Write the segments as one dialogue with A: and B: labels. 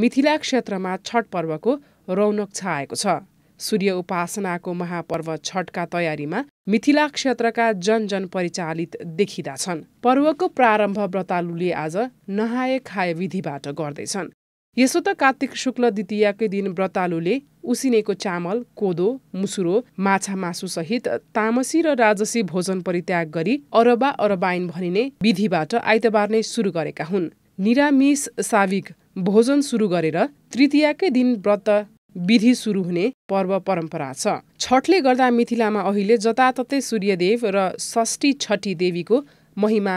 A: मिथिला क्षेत्रमा छठ पर्वको रौनक छाएको छ सूर्य उपासनाको महापर्व छठका तयारीमा मिथिला क्षेत्रका जनजन परिचालित देखिँदा छन् पर्वको प्रारम्भ व्रतालुले आज नहाए खाए विधिबाट गर्दैछन् यसो त कार्तिक शुक्ल द्वितीयकै दिन व्रतालुले उसिनेको चामल कोदो मुसुरो माछा मासुसहित तामसी र राजसी भोजन परित्याग गरी अरबा अरबाइन भनिने विधिबाट आइतबार नै सुरु गरेका हुन् निरामिष साविक भोजन सुरु गरेर तृतीयकै दिन व्रत विधि सुरु हुने पर्व परम्परा छ छठले गर्दा मिथिलामा अहिले जताततै सूर्यदेव र षष्ठी छठी देवीको महिमा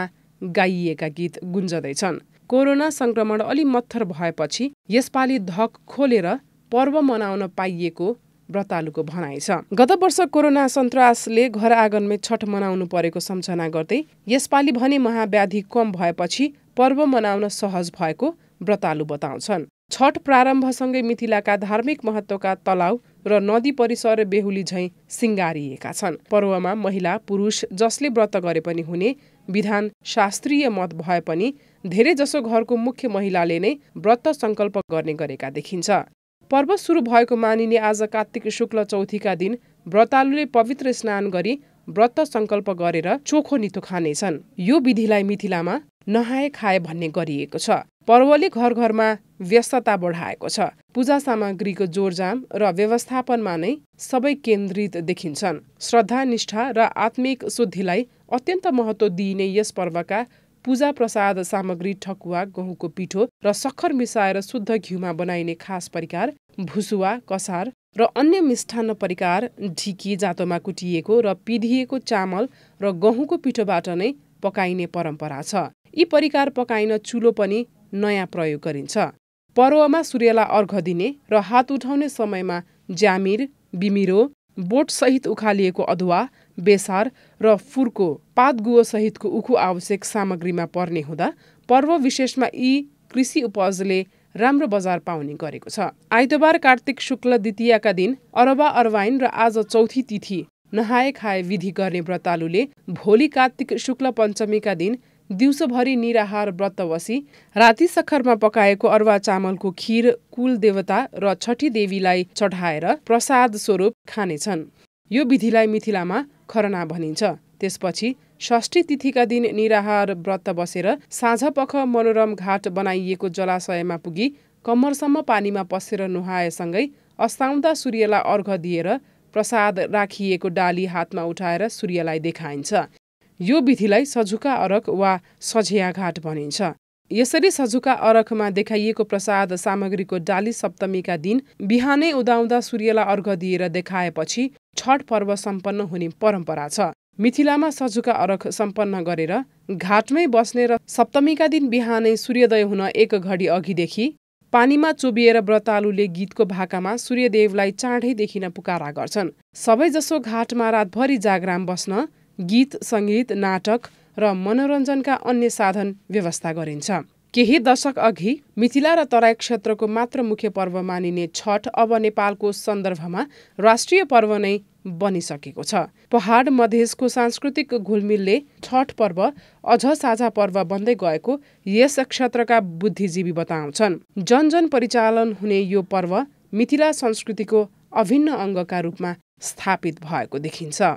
A: गाइएका गीत गुन्जदैछन् कोरोना संक्रमण अलि मत्थर भएपछि यसपालि धक खोलेर पर्व मनाउन पाइएको व्रतालुको भनाइ छ गत वर्ष कोरोना सन्तासले घर आँगनमै छठ मनाउनु परेको सम्झना गर्दै यसपालि भने महाव्याधि कम भएपछि पर्व मनाउन सहज भएको व्रतालु बताउँछन् छठ प्रारम्भसँगै मिथिलाका धार्मिक महत्त्वका तलाउ र नदी परिसर बेहुली झैँ सिङ्गारिएका छन् पर्वमा महिला पुरुष जसले व्रत गरे पनि हुने विधान शास्त्रीय मत भए पनि धेरैजसो घरको मुख्य महिलाले नै व्रत सङ्कल्प गर्ने गरेका देखिन्छ पर्व सुरु भएको मानिने आज कार्तिक शुक्ल चौथीका दिन व्रतालुले पवित्र स्नान गरी व्रत सङ्कल्प गरेर चोखो नितो खानेछन् यो विधिलाई मिथिलामा नहाए खाए भन्ने गरिएको छ पर्वले घर घरमा व्यस्तता बढाएको छ पूजा सामग्रीको जोरजाम र व्यवस्थापनमा नै सबै केन्द्रित देखिन्छन् श्रद्धा निष्ठा र आत्मिक शुद्धिलाई अत्यन्त महत्त्व दिइने यस पर्वका पूजा प्रसाद सामग्री ठकुवा गहुँको पिठो र सक्खर मिसाएर शुद्ध घिउमा बनाइने खास परिकार भुसुवा कसार र अन्य मिष्ठान्न परिकार ढिकी जातोमा कुटिएको र पिधिएको चामल र गहुँको पिठोबाट नै पकाइने परम्परा छ यी परिकार पकाइन चुलो पनि नयाँ प्रयोग गरिन्छ पर्वमा सूर्यलाई अर्घ दिने र हात उठाउने समयमा ज्यामिर बिमिरो बोटसहित उखालिएको अदुवा बेसार र फुर्को पातगुवसहितको उखु आवश्यक सामग्रीमा पर्ने हुँदा पर्व विशेषमा यी कृषि उपजले राम्रो बजार पाउने गरेको छ आइतबार कार्तिक शुक्ल द्वितीयका दिन अरबा अरवाइन र आज चौथी तिथि नहाए खाए विधि गर्ने व्रतालुले भोलि कार्तिक शुक्ल पञ्चमीका दिन दिउँसोभरि निराहार व्रत बसी राति सखरमा पकाएको अरुवा चामलको खिर कुल देवता र छठी देवीलाई चढाएर प्रसाद स्वरूप खानेछन् यो विधिलाई मिथिलामा खरना भनिन्छ त्यसपछि षष्ठी तिथिका दिन निराहार व्रत बसेर साँझपख मनोरम घाट बनाइएको जलाशयमा पुगी कम्मरसम्म पानीमा पसेर नुहाएसँगै अस्ताउँदा सूर्यलाई अर्घ दिएर प्रसाद राखिएको डाली हातमा उठाएर सूर्यलाई देखाइन्छ यो विधिलाई सजुका अरक वा सझेयाघाट भनिन्छ यसरी सजुका अरखमा देखाइएको प्रसाद सामग्रीको डाली सप्तमीका दिन बिहानै उदाउँदा सूर्यलाई अर्घ दिएर देखाएपछि छठ पर्व सम्पन्न हुने परम्परा छ मिथिलामा सजुका अरख सम्पन्न गरेर घाटमै बस्ने र सप्तमीका दिन बिहानै सूर्योदय हुन एक घडी अघिदेखि पानीमा चोबिएर व्रतालुले गीतको भाकामा सूर्यदेवलाई चाँडै देखिन पुकारा गर्छन् सबैजसो घाटमा रातभरि जागराम बस्न गीत सङ्गीत नाटक र मनोरञ्जनका अन्य साधन व्यवस्था गरिन्छ केही दशक अघि मिथिला र तराई क्षेत्रको मात्र मुख्य पर्व मानिने छठ अब नेपालको सन्दर्भमा राष्ट्रिय पर्व नै बनिसकेको छ पहाड मधेसको सांस्कृतिक घुलमिलले छठ पर्व अझ साझा पर्व बन्दै गएको यस क्षेत्रका बुद्धिजीवी बताउँछन् जनजन परिचालन हुने यो पर्व मिथिला संस्कृतिको अभिन्न अङ्गका रूपमा स्थापित भएको देखिन्छ